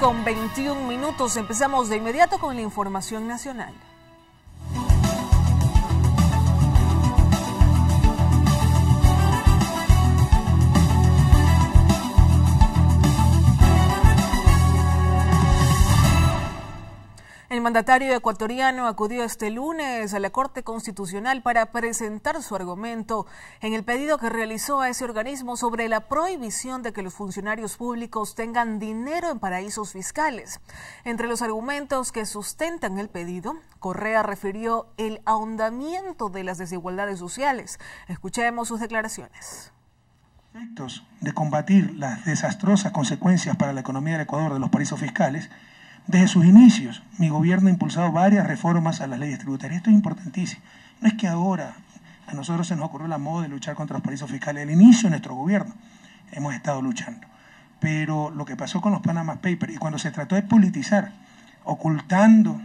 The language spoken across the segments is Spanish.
con 21 minutos. Empezamos de inmediato con la información nacional. mandatario ecuatoriano acudió este lunes a la Corte Constitucional para presentar su argumento en el pedido que realizó a ese organismo sobre la prohibición de que los funcionarios públicos tengan dinero en paraísos fiscales. Entre los argumentos que sustentan el pedido, Correa refirió el ahondamiento de las desigualdades sociales. Escuchemos sus declaraciones efectos de combatir las desastrosas consecuencias para la economía del Ecuador de los paraísos fiscales desde sus inicios, mi gobierno ha impulsado varias reformas a las leyes tributarias. Esto es importantísimo. No es que ahora a nosotros se nos ocurrió la moda de luchar contra los paraísos fiscales. Al inicio de nuestro gobierno hemos estado luchando. Pero lo que pasó con los Panama Papers y cuando se trató de politizar, ocultando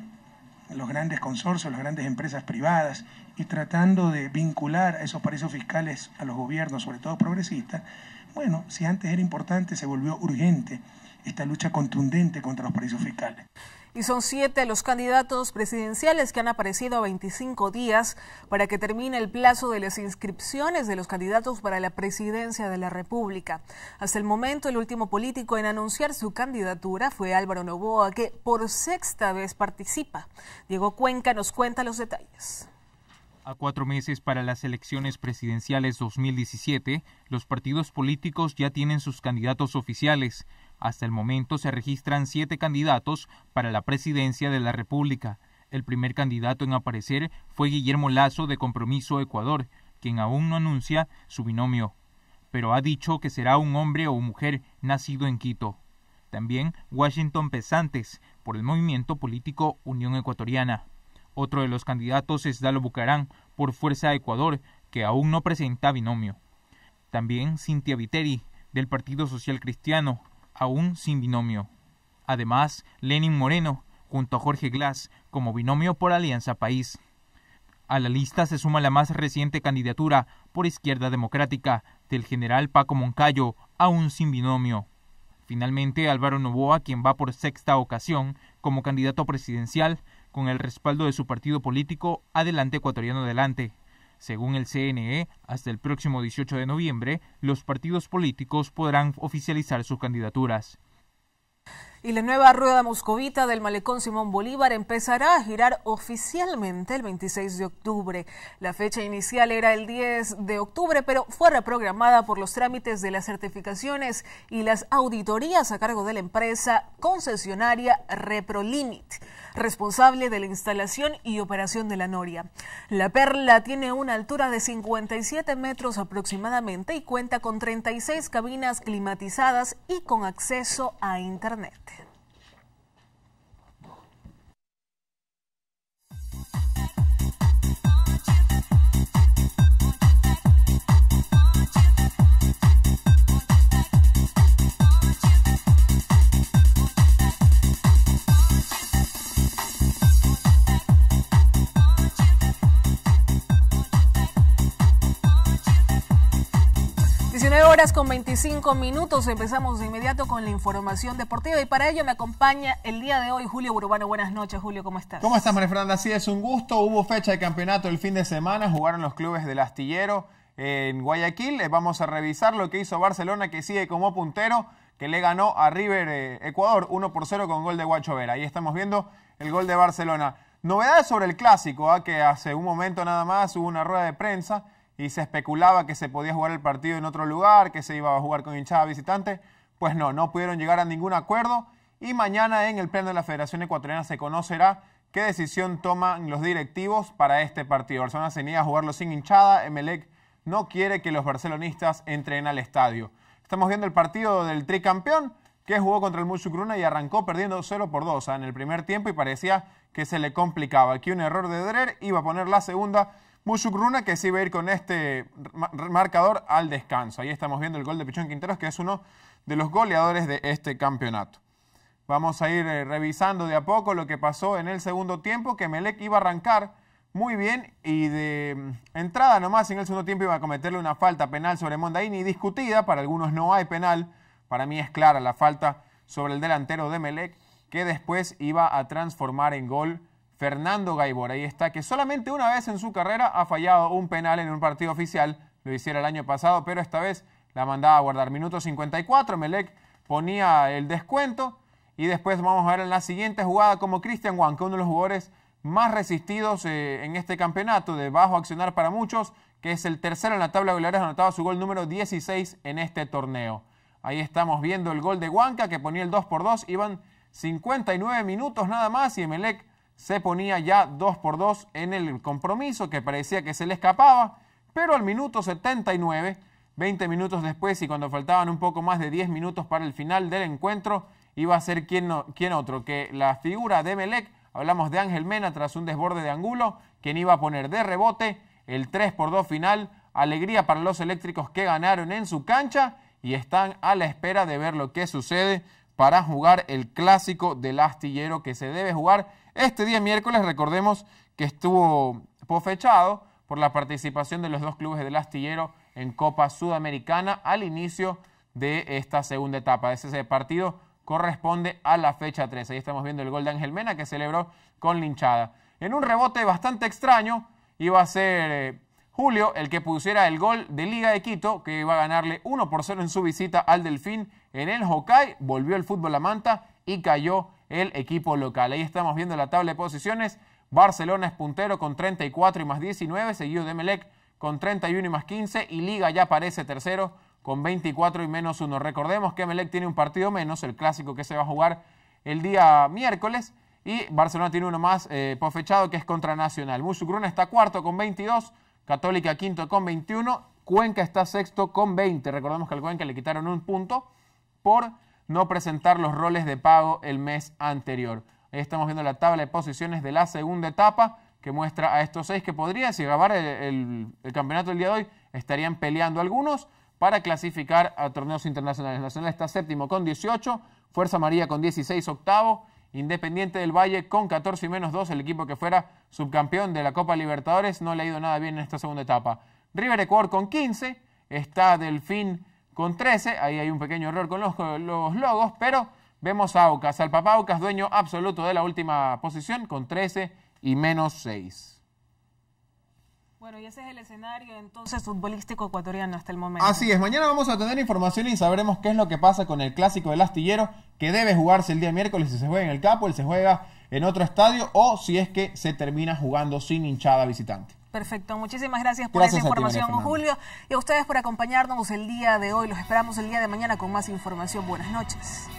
los grandes consorcios, las grandes empresas privadas y tratando de vincular a esos paraísos fiscales a los gobiernos, sobre todo progresistas, bueno, si antes era importante, se volvió urgente esta lucha contundente contra los precios fiscales. Y son siete los candidatos presidenciales que han aparecido a 25 días para que termine el plazo de las inscripciones de los candidatos para la presidencia de la República. Hasta el momento, el último político en anunciar su candidatura fue Álvaro Novoa, que por sexta vez participa. Diego Cuenca nos cuenta los detalles. A cuatro meses para las elecciones presidenciales 2017, los partidos políticos ya tienen sus candidatos oficiales. Hasta el momento se registran siete candidatos para la presidencia de la República. El primer candidato en aparecer fue Guillermo Lazo de Compromiso Ecuador, quien aún no anuncia su binomio, pero ha dicho que será un hombre o mujer nacido en Quito. También Washington Pesantes, por el movimiento político Unión Ecuatoriana. Otro de los candidatos es Dalo Bucarán, por Fuerza Ecuador, que aún no presenta binomio. También Cintia Viteri, del Partido Social Cristiano, aún sin binomio. Además, Lenin Moreno, junto a Jorge Glass, como binomio por Alianza País. A la lista se suma la más reciente candidatura por Izquierda Democrática del general Paco Moncayo, aún sin binomio. Finalmente, Álvaro Novoa, quien va por sexta ocasión como candidato presidencial, con el respaldo de su partido político Adelante Ecuatoriano Adelante, según el CNE, hasta el próximo 18 de noviembre, los partidos políticos podrán oficializar sus candidaturas. Y la nueva rueda moscovita del malecón Simón Bolívar empezará a girar oficialmente el 26 de octubre. La fecha inicial era el 10 de octubre, pero fue reprogramada por los trámites de las certificaciones y las auditorías a cargo de la empresa concesionaria Reprolimit responsable de la instalación y operación de la noria. La perla tiene una altura de 57 metros aproximadamente y cuenta con 36 cabinas climatizadas y con acceso a Internet. horas con 25 minutos. Empezamos de inmediato con la información deportiva y para ello me acompaña el día de hoy Julio Urbano. Buenas noches, Julio, ¿cómo estás? ¿Cómo estás, María Fernanda? Así es, un gusto. Hubo fecha de campeonato el fin de semana, jugaron los clubes del astillero en Guayaquil. Eh, vamos a revisar lo que hizo Barcelona, que sigue como puntero, que le ganó a River eh, Ecuador 1 por 0 con gol de Guacho Vera. Ahí estamos viendo el gol de Barcelona. Novedades sobre el clásico, ¿ah? que hace un momento nada más hubo una rueda de prensa y se especulaba que se podía jugar el partido en otro lugar, que se iba a jugar con hinchada visitante. Pues no, no pudieron llegar a ningún acuerdo y mañana en el pleno de la Federación Ecuatoriana se conocerá qué decisión toman los directivos para este partido. Barcelona se niega a jugarlo sin hinchada, Emelec no quiere que los barcelonistas entren al estadio. Estamos viendo el partido del tricampeón que jugó contra el Muchucruna y arrancó perdiendo 0 por 2 ah, en el primer tiempo y parecía que se le complicaba. Aquí un error de Drer iba a poner la segunda Mushukruna que sí va a ir con este marcador al descanso. Ahí estamos viendo el gol de Pichón Quinteros, que es uno de los goleadores de este campeonato. Vamos a ir eh, revisando de a poco lo que pasó en el segundo tiempo, que Melec iba a arrancar muy bien y de mm, entrada nomás en el segundo tiempo iba a cometerle una falta penal sobre Mondaini, discutida, para algunos no hay penal, para mí es clara la falta sobre el delantero de Melec, que después iba a transformar en gol Fernando Gaibor. Ahí está, que solamente una vez en su carrera ha fallado un penal en un partido oficial. Lo hiciera el año pasado, pero esta vez la mandaba a guardar. Minuto 54, Melec ponía el descuento. Y después vamos a ver en la siguiente jugada como Cristian Huanca, uno de los jugadores más resistidos eh, en este campeonato, de bajo accionar para muchos, que es el tercero en la tabla de goleadores, anotaba su gol número 16 en este torneo. Ahí estamos viendo el gol de Huanca, que ponía el 2 por 2, iban 59 minutos nada más y Emelec se ponía ya 2 por 2 en el compromiso que parecía que se le escapaba, pero al minuto 79, 20 minutos después y cuando faltaban un poco más de 10 minutos para el final del encuentro, iba a ser quien, otro que la figura de Melec, hablamos de Ángel Mena tras un desborde de ángulo, quien iba a poner de rebote el 3 por 2 final, alegría para los eléctricos que ganaron en su cancha y están a la espera de ver lo que sucede para jugar el clásico del astillero que se debe jugar este día miércoles, recordemos que estuvo pofechado por la participación de los dos clubes del astillero en Copa Sudamericana al inicio de esta segunda etapa. Ese partido corresponde a la fecha 13. Ahí estamos viendo el gol de Ángel Mena que celebró con linchada. En un rebote bastante extraño iba a ser eh, Julio el que pusiera el gol de Liga de Quito, que iba a ganarle 1 por 0 en su visita al Delfín en el hockey Volvió el fútbol a Manta y cayó el equipo local. Ahí estamos viendo la tabla de posiciones. Barcelona es puntero con 34 y más 19, seguido de Melec con 31 y más 15 y Liga ya aparece tercero con 24 y menos 1. Recordemos que Melec tiene un partido menos, el clásico que se va a jugar el día miércoles y Barcelona tiene uno más eh, que es contra Nacional. Musucruna está cuarto con 22, Católica quinto con 21, Cuenca está sexto con 20. Recordemos que al Cuenca le quitaron un punto por no presentar los roles de pago el mes anterior. Ahí estamos viendo la tabla de posiciones de la segunda etapa que muestra a estos seis que podrían, si grabar el, campeonato el día de hoy, estarían peleando algunos para clasificar a torneos internacionales. Nacional está séptimo con 18, Fuerza María con 16 octavo, Independiente del Valle con 14 y menos 2, el equipo que fuera subcampeón de la Copa Libertadores, no le ha ido nada bien en esta segunda etapa. River Ecuador con 15, está Delfín con 13. Ahí hay un pequeño error con los, logos, pero vemos a Aucas, al papá Aucas, dueño absoluto de la última posición, con 13 y menos 6. Bueno, y ese es el escenario entonces futbolístico ecuatoriano hasta el momento. Así es, mañana vamos a tener información y sabremos qué es lo que pasa con el clásico del astillero que debe jugarse el día miércoles si se juega en el Capo, él se juega en otro estadio o si es que se termina jugando sin hinchada visitante. Perfecto, muchísimas gracias por esa información, Julio, y a ustedes por acompañarnos el día de hoy. Los esperamos el día de mañana con más información. Buenas noches.